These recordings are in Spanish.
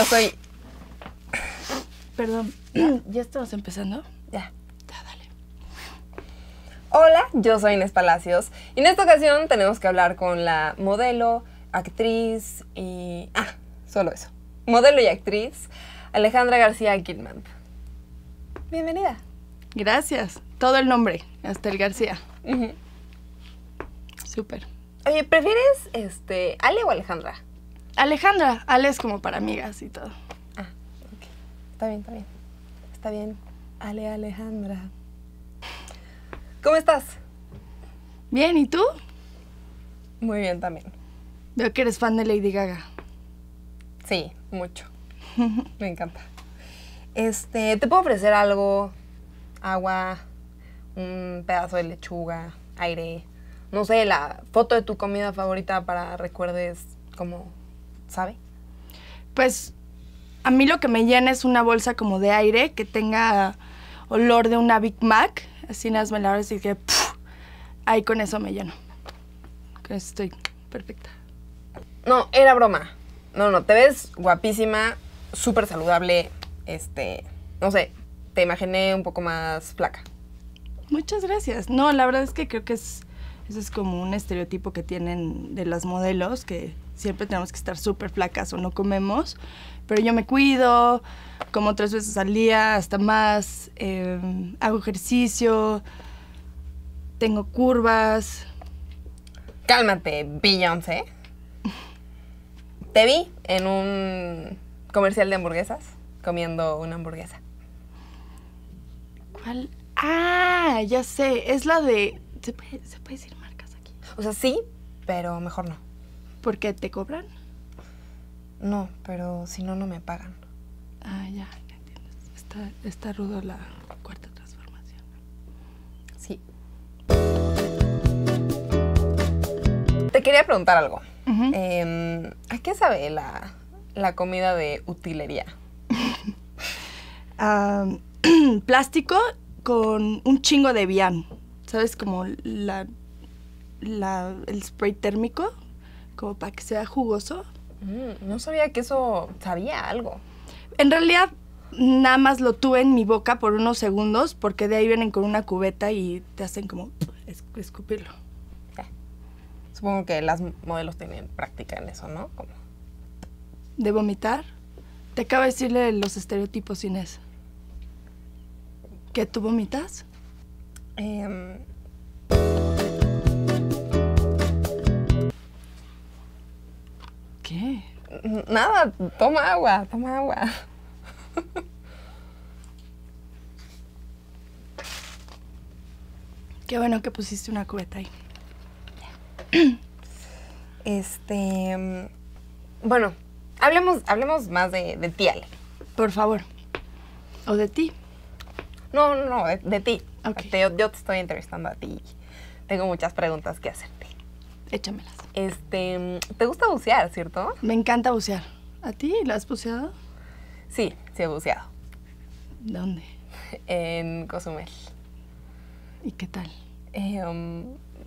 yo soy... Perdón, ¿ya estamos empezando? Ya. Ya, dale. Hola, yo soy Inés Palacios y en esta ocasión tenemos que hablar con la modelo, actriz y... Ah, solo eso. Modelo y actriz, Alejandra García Gilman. Bienvenida. Gracias. Todo el nombre, hasta el García. Súper. Oye, ¿prefieres este, Ale o Alejandra? Alejandra, Ale es como para amigas y todo. Ah, ok. Está bien, está bien. Está bien. Ale, Alejandra. ¿Cómo estás? Bien, ¿y tú? Muy bien también. Veo que eres fan de Lady Gaga. Sí, mucho. Me encanta. Este, ¿te puedo ofrecer algo? Agua, un pedazo de lechuga, aire, no sé, la foto de tu comida favorita para recuerdes como ¿sabe? Pues a mí lo que me llena es una bolsa como de aire que tenga olor de una Big Mac, así las la y que pff, ahí con eso me lleno. Con estoy perfecta. No, era broma. No, no, te ves guapísima, súper saludable, este, no sé, te imaginé un poco más flaca. Muchas gracias. No, la verdad es que creo que es, eso es como un estereotipo que tienen de las modelos que siempre tenemos que estar súper flacas o no comemos, pero yo me cuido, como tres veces al día, hasta más, em, hago ejercicio, tengo curvas. Cálmate, Beyoncé. Te vi en un comercial de hamburguesas, comiendo una hamburguesa. ¿Cuál? Ah, ya sé, es la de... ¿se puede decir marcas aquí? O sea, sí, pero mejor no. ¿Por qué, te cobran? No, pero si no, no me pagan. Ah, ya, ya entiendes. Está, rudo la cuarta transformación. Sí. Te quería preguntar algo. Em, ¿A qué sabe la, comida de utilería? plástico con un chingo de vian. ¿Sabes? Como la, la, el spray térmico como para que sea jugoso. Mm, no sabía que eso sabía algo. En realidad, nada más lo tuve en mi boca por unos segundos, porque de ahí vienen con una cubeta y te hacen como escupirlo. Supongo que las modelos tienen práctica en eso, ¿no? ¿De vomitar? Te acabo de decirle los estereotipos, Inés. ¿Que tú vomitas? Em, qué? Nada, toma agua, toma agua. Qué bueno que pusiste una cubeta ahí. Este. Mm, bueno, hablemos, hablemos más de, ti, Ale. Por favor. ¿O de ti? No, no, no, de, ti. Okay. yo te estoy entrevistando a ti. Tengo muchas preguntas que hacer. Échamelas. Este, ¿te gusta bucear, cierto? Me encanta bucear. ¿A ti? ¿La has buceado? Sí, sí he buceado. ¿Dónde? En Cozumel. ¿Y qué tal? Em,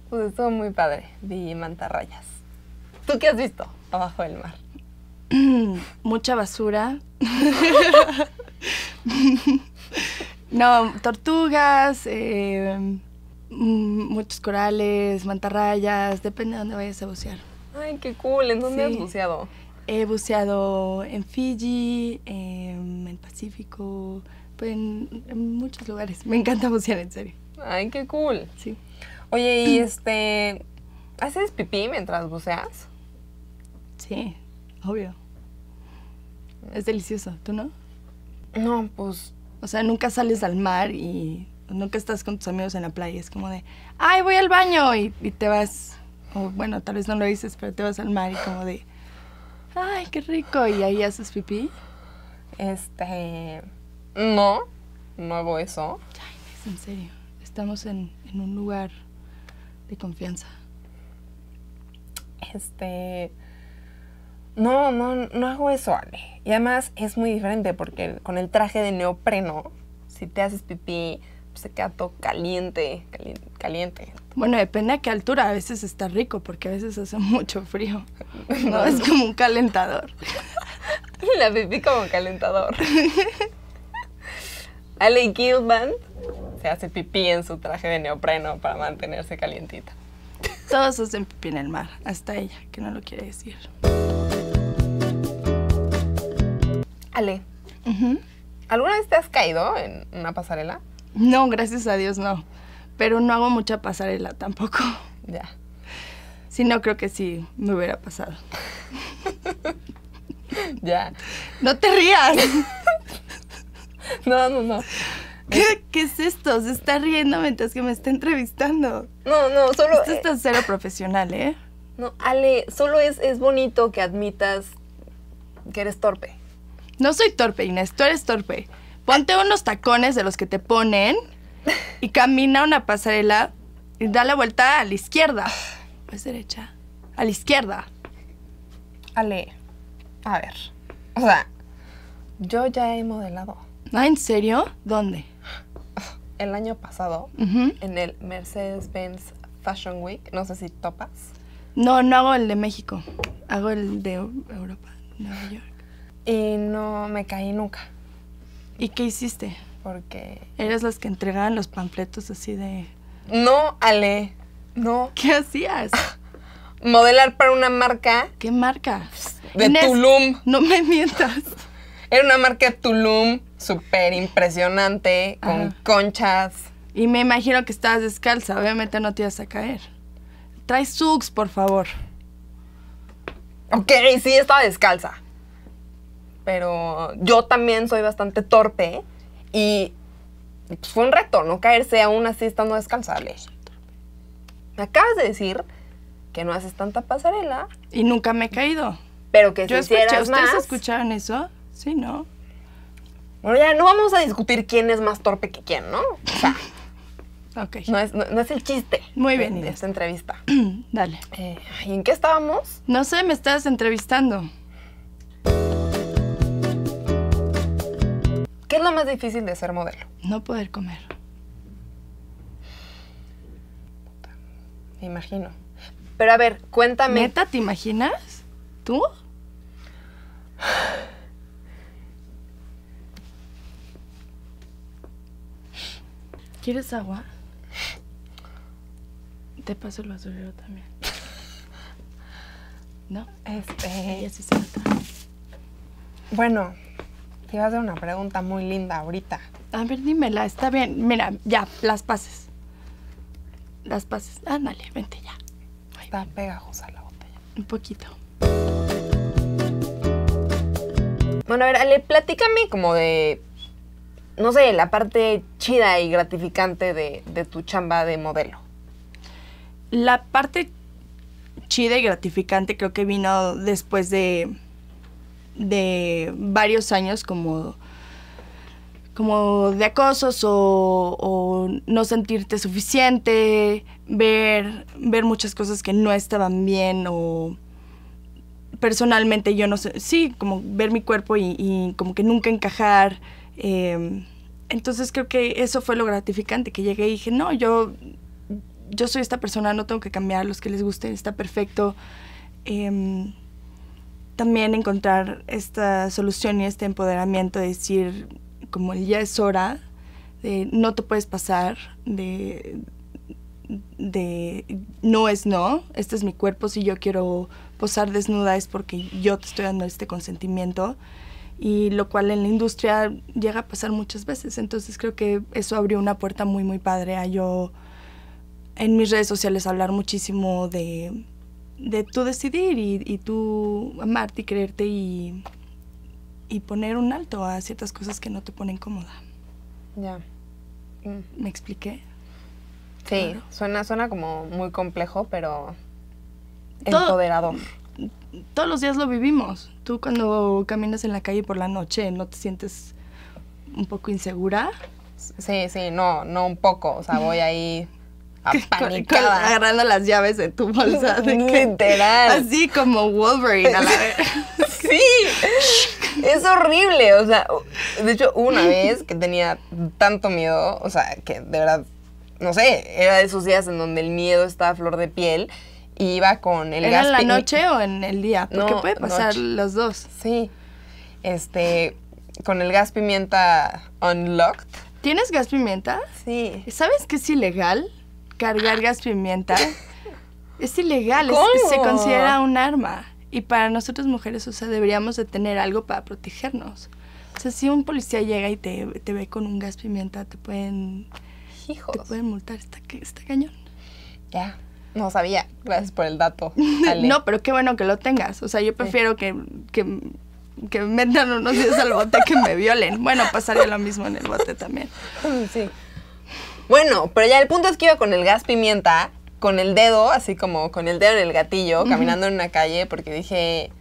pues estuvo muy padre. Vi mantarrayas. ¿Tú qué has visto abajo del mar? Mucha basura. no, tortugas. Em, Mm, muchos corales, mantarrayas, depende de dónde vayas a bucear. Ay, qué cool. ¿En dónde has buceado? He buceado en Fiji, em, en el Pacífico, pues en, en, muchos lugares. Me encanta bucear, en serio. Ay, qué cool. Sí. Oye, y mm. este, ¿haces pipí mientras buceas? Sí, obvio. Es delicioso. ¿Tú no? No, pues... O sea, nunca sales al mar y nunca estás con tus amigos en la playa, es como de, ay, voy al baño y, te vas, o bueno, tal vez no lo dices, pero te vas al mar y como de, ay, qué rico, y ahí haces pipí. Este, no, no hago eso. Ay, es en serio, estamos en, en un lugar de confianza. Este, no, no, no hago eso, Ale. Y además es muy diferente porque con el traje de neopreno, si te haces pipí, queda caliente, caliente, caliente. Bueno, depende a qué altura. A veces está rico porque a veces hace mucho frío. No, es como un calentador. La pipí como calentador. Ale Gilman se hace pipí en su traje de neopreno para mantenerse calientita. Todos hacen pipí en el mar, hasta ella, que no lo quiere decir. Ale, ¿alguna vez te has caído en una pasarela? No, gracias a Dios no. Pero no hago mucha pasarela tampoco. Ya. Si no, creo que sí me hubiera pasado. ya. No te rías. no, no, no. ¿Qué, es esto? Se está riendo mientras que me está entrevistando. No, no, solo... Esto eh, cero profesional, ¿eh? No, Ale, solo es, es bonito que admitas que eres torpe. No soy torpe, Inés, tú eres torpe. Ponte unos tacones de los que te ponen y camina una pasarela y da la vuelta a la izquierda. Pues derecha. A la izquierda. Ale, a ver. O sea, yo ya he modelado. ¿Ah, en serio? ¿Dónde? El año pasado, en el Mercedes-Benz Fashion Week, no sé si topas. No, no hago el de México, hago el de Europa, Nueva York. Y no me caí nunca. ¿Y qué hiciste? Porque... Eres las que entregaban los panfletos así de... No, Ale, no. ¿Qué hacías? Modelar para una marca. ¿Qué marca? De Tulum. No me mientas. Era una marca Tulum, súper impresionante, con ah. conchas. Y me imagino que estabas descalza, obviamente no te ibas a caer. Trae Sux, por favor. Ok, sí, estaba descalza pero yo también soy bastante torpe y pues, fue un reto no caerse aún así estando descansable. Me acabas de decir que no haces tanta pasarela. Y nunca me he caído. Pero que yo si escuché, ¿Ustedes escucharon eso? Sí, ¿no? Bueno, ya no vamos a discutir quién es más torpe que quién, ¿no? no, es, el chiste. Muy bien. De, esta entrevista. Dale. Eh, ¿Y en qué estábamos? No sé, me estás entrevistando. ¿Qué es lo más difícil de ser modelo? No poder comer. Me imagino. Pero a ver, cuéntame. ¿Neta te imaginas? ¿Tú? ¿Quieres agua? Te paso el basurero también. ¿No? Este. Ella sí se Bueno, te iba a hacer una pregunta muy linda ahorita. A ver, dímela, está bien. Mira, ya, las pases. Las pases. Ándale, vente ya. Va está pegajosa la botella. Un poquito. Bueno, a ver, Ale, platícame como de, no sé, la parte chida y gratificante de, de tu chamba de modelo. La parte chida y gratificante creo que vino después de de varios años como, como de acosos o, no sentirte suficiente, ver, ver muchas cosas que no estaban bien o personalmente yo no sé, sí, como ver mi cuerpo y, como que nunca encajar. Em, entonces creo que eso fue lo gratificante, que llegué y dije, no, yo, yo soy esta persona, no tengo que cambiar, los que les guste está perfecto. Em, también encontrar esta solución y este empoderamiento de decir, como ya es hora, de no te puedes pasar, de, de no es no, este es mi cuerpo, si yo quiero posar desnuda es porque yo te estoy dando este consentimiento, y lo cual en la industria llega a pasar muchas veces, entonces creo que eso abrió una puerta muy, muy padre a yo en mis redes sociales hablar muchísimo de de tú decidir y, y tú amarte y creerte y, poner un alto a ciertas cosas que no te ponen cómoda. Ya. Mm. ¿Me expliqué? Sí, suena, suena como muy complejo, pero empoderador. todos los días lo vivimos. Tú cuando caminas en la calle por la noche, ¿no te sientes un poco insegura? Sí, sí, no, no un poco. O sea, voy ahí apanicada. agarrando las llaves de tu bolsa. Así como Wolverine a la vez. sí. es horrible. O sea, de hecho, una vez que tenía tanto miedo, o sea, que de verdad, no sé, era de esos días en donde el miedo estaba a flor de piel. Y iba con el ¿Era ¿En la noche o en el día? Porque puede pasar los dos. Sí. Este, con el gas pimienta unlocked. ¿Tienes gas pimienta? Sí. ¿Sabes que es ilegal? cargar gas pimienta es ilegal, se considera un arma. Y para nosotros mujeres, o sea, deberíamos de tener algo para protegernos. O sea, si un policía llega y te, ve con un gas pimienta, te pueden, Te pueden multar, está, está cañón. Ya, no sabía. Gracias por el dato. no, pero qué bueno que lo tengas. O sea, yo prefiero que, que metan unos días al bote que me violen. Bueno, pasaría lo mismo en el bote también. Sí. Bueno, pero ya el punto es que iba con el gas pimienta, con el dedo, así como con el dedo en el gatillo, caminando en una calle, porque dije,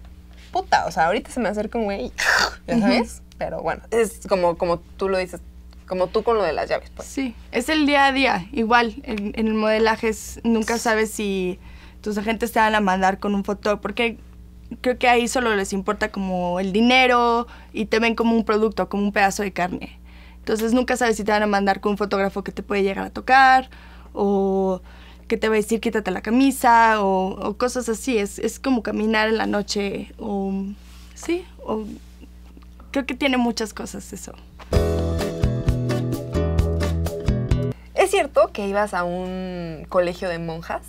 puta, o sea, ahorita se me acerca un güey, ¿ya sabes? Pero bueno, es como, como tú lo dices, como tú con lo de las llaves, pues. Sí, es el día a día, igual, en, el modelaje nunca sabes si tus agentes te van a mandar con un fotógrafo, porque creo que ahí solo les importa como el dinero y te ven como un producto, como un pedazo de carne. Entonces nunca sabes si te van a mandar con un fotógrafo que te puede llegar a tocar o que te va a decir quítate la camisa o, cosas así. Es, como caminar en la noche o... Sí, o, creo que tiene muchas cosas eso. ¿Es cierto que ibas a un colegio de monjas?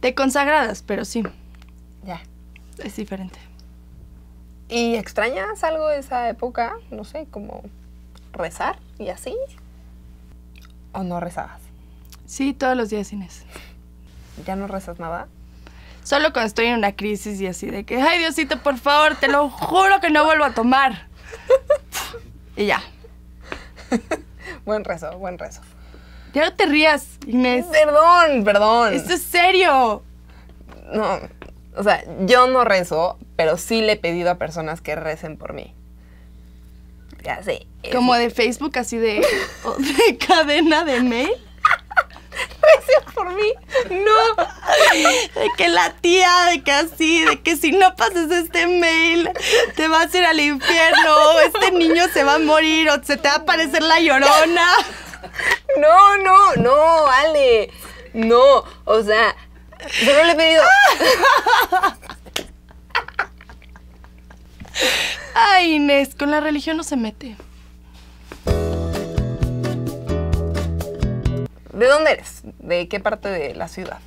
De consagradas, pero sí. Ya. Es diferente. ¿Y extrañas algo de esa época? No sé, como rezar y así? ¿O no rezabas? Sí, todos los días, Inés. ¿Ya no rezas nada? Solo cuando estoy en una crisis y así de que, ay Diosito, por favor, te lo juro que no vuelvo a tomar. y ya. buen rezo, buen rezo. Ya no te rías, Inés. Perdón, perdón. Esto es serio. No, o sea, yo no rezo, pero sí le he pedido a personas que recen por mí. Ya sé, eh, Como de Facebook, así de, de cadena de mail. Gracias por mí, no. De que la tía, de que así, de que si no pases este mail, te vas a ir al infierno, este niño se va a morir, o se te va a aparecer la llorona. No, no, no, Ale. No, o sea, yo no le he pedido. Ay, Inés, con la religión no se mete. ¿De dónde eres? ¿De qué parte de la ciudad?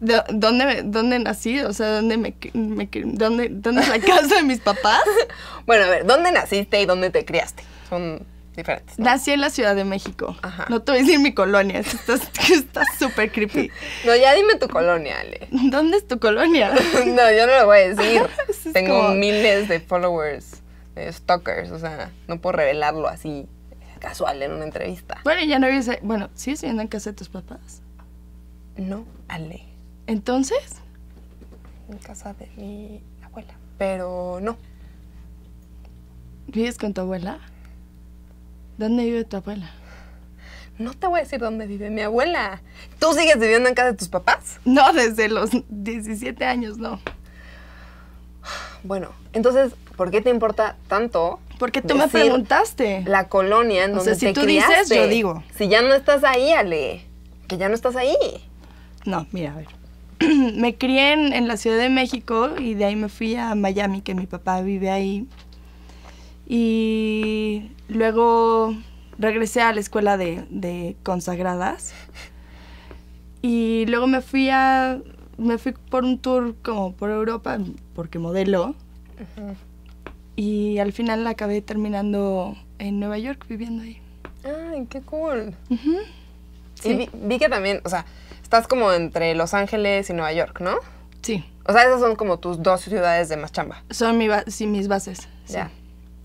¿Dónde, nací? O sea, ¿dónde, me, dónde, es la casa de mis papás? bueno, a ver, ¿dónde naciste y dónde te criaste? Son diferentes. Nací en la Ciudad de México. No te voy a decir mi colonia, esto está súper creepy. No, ya dime tu colonia, Ale. ¿Dónde es tu colonia? no, yo no lo voy a decir. Tengo miles de followers, stalkers, o sea, no puedo revelarlo así casual en una entrevista. Bueno, ya no dice Bueno, ¿sigues viviendo en casa de tus papás? No, Ale. ¿Entonces? En casa de mi abuela, pero no. ¿Vives con tu abuela? ¿Dónde vive tu abuela? No te voy a decir dónde vive mi abuela. ¿Tú sigues viviendo en casa de tus papás? No, desde los 17 años, no. Bueno, entonces ¿por qué te importa tanto? Porque tú me preguntaste. La colonia en o sea, si tú dices, yo digo. Si ya no estás ahí, Ale, que ya no estás ahí. No, mira, a ver. me crié en, la Ciudad de México y de ahí me fui a Miami, que mi papá vive ahí. Y luego regresé a la escuela de, consagradas y luego me fui a me fui por un tour como por Europa porque modelo Ajá y al final la acabé terminando en Nueva York viviendo ahí. ¡Ay, qué cool! sí. vi, que también, o sea, estás como entre Los Ángeles y Nueva York, ¿no? Sí. O sea, esas son como tus dos ciudades de más chamba. Son mi mis bases. Sí.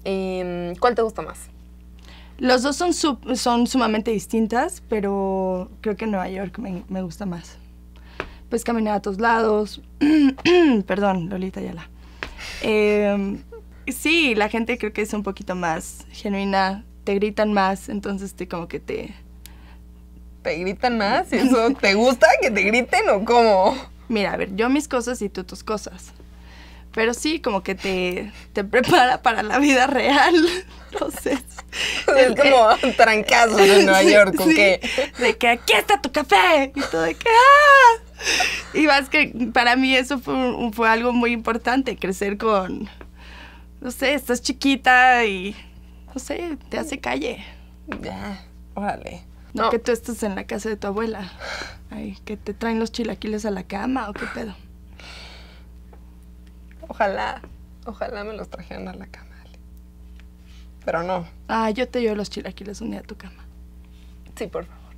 ¿Y mm, cuál te gusta más? Los dos son, son sumamente distintas, pero creo que Nueva York me, gusta más. Pues caminar a todos lados. Perdón, Lolita Yala. Eh, em, Sí, la gente creo que es un poquito más genuina, te gritan más, entonces te como que te... ¿Te gritan más? te gusta que te griten o cómo? Mira, a ver, yo mis cosas y tú tus cosas. Pero sí, como que te, prepara para la vida real. Entonces... Es como un trancazo en Nueva York, De que aquí está tu café. Y todo de que ah". Y vas que para mí eso fue algo muy importante, crecer con no sé, estás chiquita y, no sé, te hace calle. Ya, órale. No, que tú estés en la casa de tu abuela. Ay, que te traen los chilaquiles a la cama o qué pedo. Ojalá, ojalá me los trajeran a la cama, Pero no. Ah, yo te llevo los chilaquiles un día a tu cama. Sí, por favor.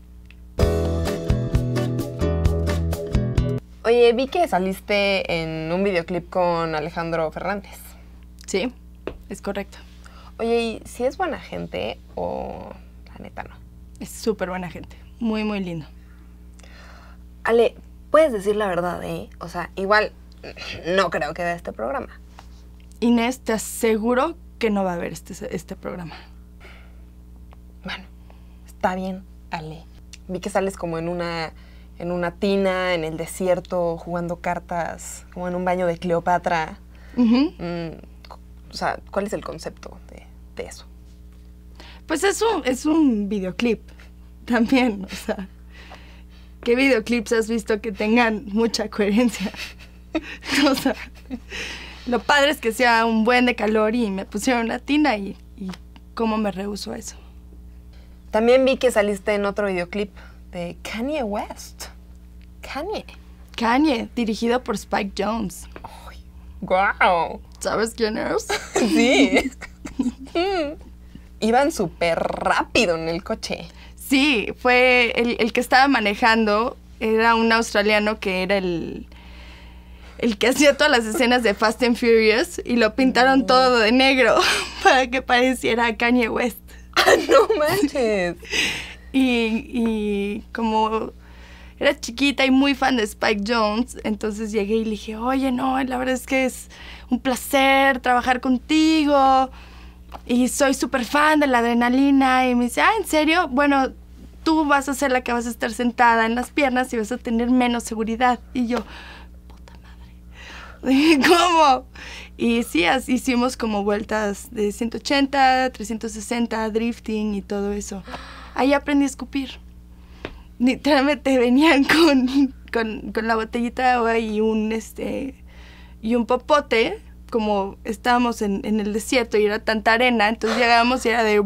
Oye, vi que saliste en un videoclip con Alejandro Fernández. Sí, es correcto. Oye, ¿y si es buena gente o la neta no? Es súper buena gente, muy, muy lindo. Ale, puedes decir la verdad, ¿eh? O sea, igual no creo que vea este programa. Inés, te aseguro que no va a ver este, este programa. Bueno, está bien, Ale. Vi que sales como en una, en una tina, en el desierto, jugando cartas, como en un baño de Cleopatra o sea, ¿cuál es el concepto de, eso? Pues es un, es un videoclip también, o sea, ¿qué videoclips has visto que tengan mucha coherencia? o sea, lo padre es que sea un buen de calor y me pusieron la tina y, y cómo me rehuso eso. También vi que saliste en otro videoclip de Kanye West. Kanye. Kanye, dirigido por Spike Jones. Guau. ¡Wow! ¿Sabes quién eres? Sí. Mm. Iban súper rápido en el coche. Sí, fue el, que estaba manejando, era un australiano que era el, el que hacía todas las escenas de Fast and Furious y lo pintaron todo de negro para que pareciera Kanye West. Ah, no manches! y, y como era chiquita y muy fan de Spike Jones, entonces llegué y le dije, oye, no, la verdad es que es un placer trabajar contigo y soy súper fan de la adrenalina. Y me dice, ah, ¿en serio? Bueno, tú vas a ser la que vas a estar sentada en las piernas y vas a tener menos seguridad. Y yo, puta madre, ¿cómo? Y sí, hicimos como vueltas de 180, 360, drifting y todo eso. Ahí aprendí a escupir. Literalmente venían con, con la botellita de y un, este, y un popote, como estábamos en, el desierto y era tanta arena, entonces llegábamos y era de...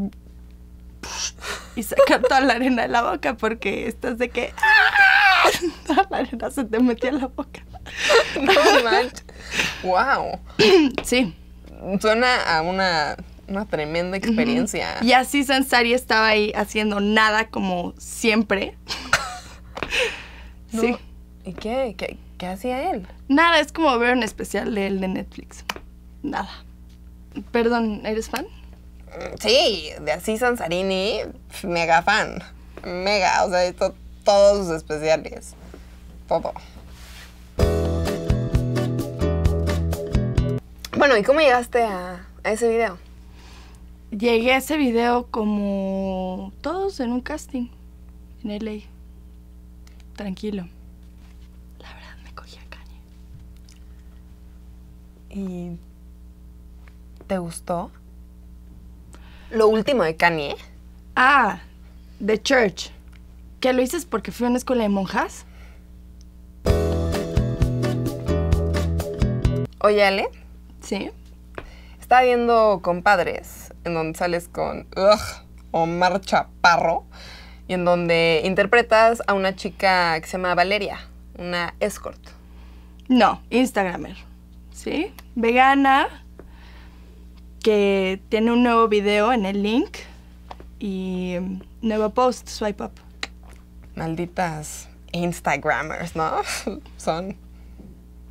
Y sacar toda la arena de la boca porque estás de que... ¡ah! Toda la arena se te metía en la boca. No manches. ¡Wow! Sí. Suena a una una tremenda experiencia. Y así Sansari estaba ahí haciendo nada como siempre. sí. ¿Y qué? ¿Qué, ¿Qué hacía él? Nada, es como ver un especial de él de Netflix. Nada. Perdón, ¿eres fan? Sí, de Así Sanzarini, mega fan. Mega, o sea, he visto todos sus especiales. Todo. Bueno, ¿y cómo llegaste a, a ese video? Llegué a ese video como todos en un casting en LA. Tranquilo. ¿Y te gustó? Lo último de Kanye. Ah, The Church. ¿Qué, lo dices porque fui a una escuela de monjas? Oye, Ale. Sí. Estaba viendo Compadres, en donde sales con Ugh, marcha parro y en donde interpretas a una chica que se llama Valeria, una escort. No, Instagramer. ¿sí? Vegana, que tiene un nuevo video en el link y mm, nuevo post, swipe up. Malditas Instagramers, ¿no? Son.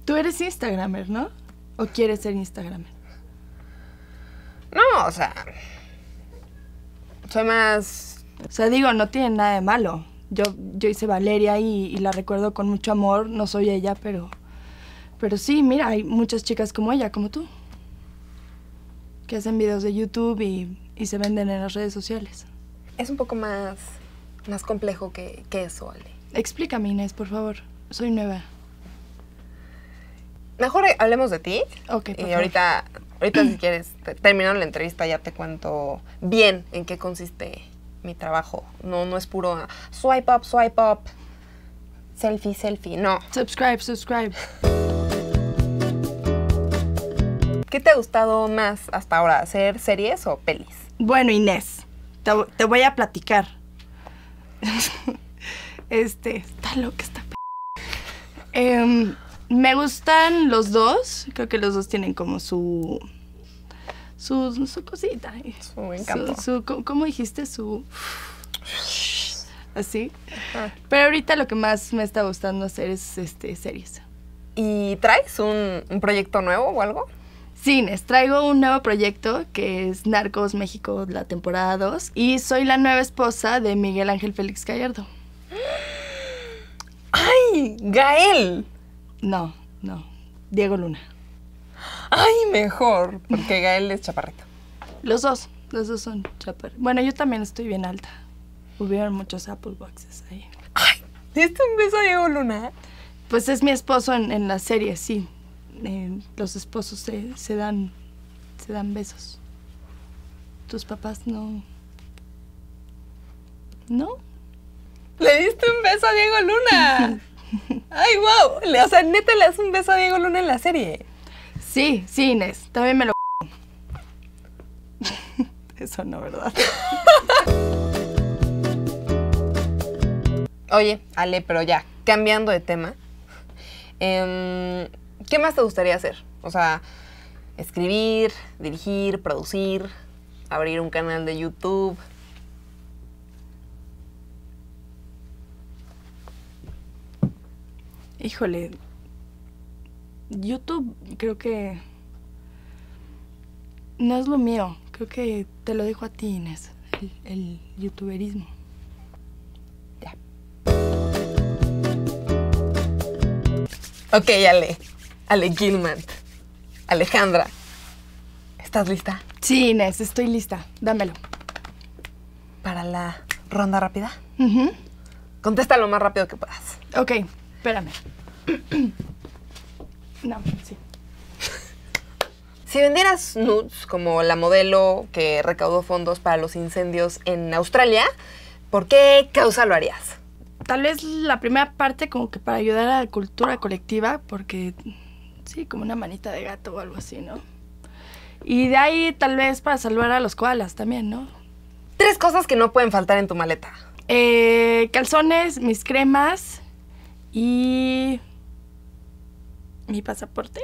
Tú eres Instagramer, ¿no? ¿O quieres ser Instagramer? No, o sea. Soy más. O sea, digo, no tiene nada de malo. Yo, yo hice Valeria y la recuerdo con mucho amor. No soy ella, pero pero sí, mira, hay muchas chicas como ella, como tú, que hacen videos de YouTube y, se venden en las redes sociales. Es un poco más, más complejo que, que eso, Ale. Explícame, Inés, por favor. Soy nueva. Mejor hablemos de ti. Ok, Y ahorita, ahorita si quieres, terminando la entrevista ya te cuento bien en qué consiste mi trabajo. No, no es puro swipe up, swipe up, selfie, selfie, no. Subscribe, subscribe. ¿Qué te ha gustado más hasta ahora, hacer series o pelis? Bueno, Inés, te, voy a platicar. este, está loca esta p. Em, me gustan los dos. Creo que los dos tienen como su. su, cosita. Su encanto. ¿Cómo dijiste? Su. Así. Ah. Pero ahorita lo que más me está gustando hacer es este, series. ¿Y traes un proyecto nuevo o algo? Cines, traigo un nuevo proyecto que es Narcos México, la temporada 2, y soy la nueva esposa de Miguel Ángel Félix Gallardo. ¡Ay! ¡Gael! No, no, Diego Luna. ¡Ay, mejor! Porque Gael es chaparrito. Los dos, los dos son chaparritos. Bueno, yo también estoy bien alta. Hubieron muchos Apple Boxes ahí. ¡Ay! ¿Diste un beso a Diego Luna? Pues es mi esposo en la serie, sí los esposos se, dan, se dan besos. Tus papás no... ¿No? Le diste un beso a Diego Luna. ¡Ay, wow! O sea, neta le das un beso a Diego Luna en la serie. Sí, sí, Inés. También me lo... Eso no, ¿verdad? Oye, Ale, pero ya, cambiando de tema. Eh, ¿Qué más te gustaría hacer? O sea, escribir, dirigir, producir, abrir un canal de YouTube. Híjole, YouTube creo que no es lo mío. Creo que te lo dejo a ti, Inés, el, el youtuberismo. Ya. Ok, ya leí. Ale Gilman. Alejandra, ¿estás lista? Sí, Inés, estoy lista. Dámelo. ¿Para la ronda rápida? Contesta lo más rápido que puedas. Ok, espérame. no, sí. Si vendieras nudes como la modelo que recaudó fondos para los incendios en Australia, ¿por qué causa lo harías? Tal vez la primera parte como que para ayudar a la cultura colectiva, porque Sí, como una manita de gato o algo así, ¿no? Y de ahí tal vez para salvar a los koalas también, ¿no? Tres cosas que no pueden faltar en tu maleta. Eh, calzones, mis cremas y mi pasaporte.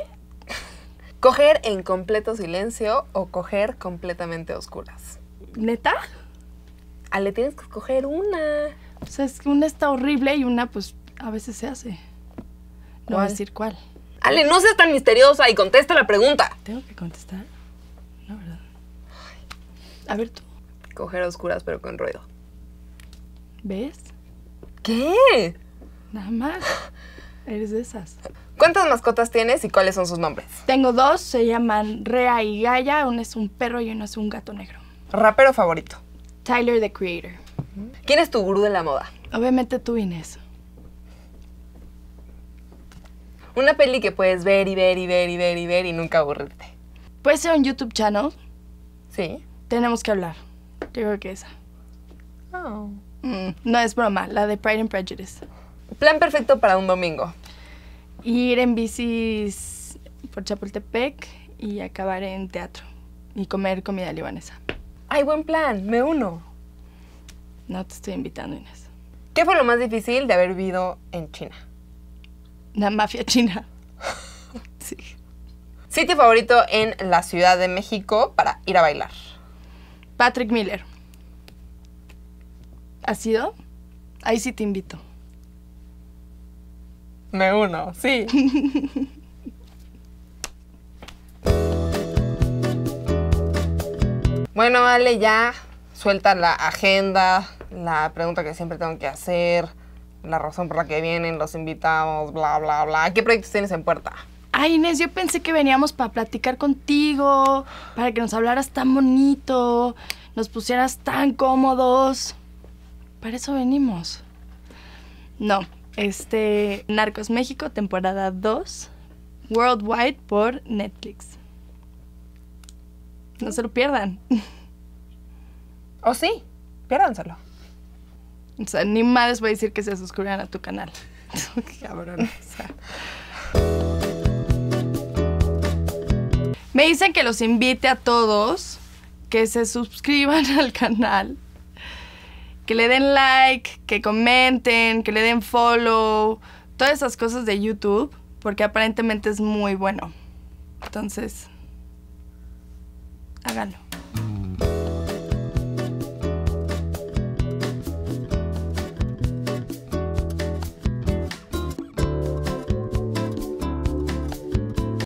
¿Coger en completo silencio o coger completamente oscuras? ¿Neta? Ah, le tienes que escoger una. O sea, es que una está horrible y una pues a veces se hace. No voy a decir cuál. Ale, no seas tan misteriosa y contesta la pregunta. ¿Tengo que contestar? No, ¿verdad? A ver tú. Coger a oscuras, pero con ruido. ¿Ves? ¿Qué? Nada más. Eres de esas. ¿Cuántas mascotas tienes y cuáles son sus nombres? Tengo dos, se llaman Rea y Gaia. Uno es un perro y uno es un gato negro. ¿Rapero favorito? Tyler, the Creator. ¿Quién es tu gurú de la moda? Obviamente tú, Inés. Una peli que puedes ver y ver y ver y ver y ver y nunca aburrirte. ¿Puede ser un YouTube channel? Sí. Tenemos que hablar. Yo creo que esa. Oh. Mm, no es broma, la de Pride and Prejudice. Plan perfecto para un domingo. Ir en bicis por Chapultepec y acabar en teatro y comer comida libanesa. ¡Ay, buen plan! Me uno. No te estoy invitando, Inés. ¿Qué fue lo más difícil de haber vivido en China? La mafia china. sí. Sitio favorito en la Ciudad de México para ir a bailar. Patrick Miller. ¿Has sido? Ahí sí te invito. Me uno, sí. bueno, Ale, ya suelta la agenda, la pregunta que siempre tengo que hacer la razón por la que vienen, los invitamos, bla, bla, bla. ¿Qué proyectos tienes en puerta? Ay, Inés, yo pensé que veníamos para platicar contigo, para que nos hablaras tan bonito, nos pusieras tan cómodos. Para eso venimos. No, este Narcos México, temporada 2, worldwide por Netflix. No se lo pierdan. ¿O oh, sí? piérdanselo. O sea, ni madres voy a decir que se suscriban a tu canal. Cabrón. Me dicen que los invite a todos, que se suscriban al canal, que le den like, que comenten, que le den follow, todas esas cosas de YouTube, porque aparentemente es muy bueno. Entonces, háganlo.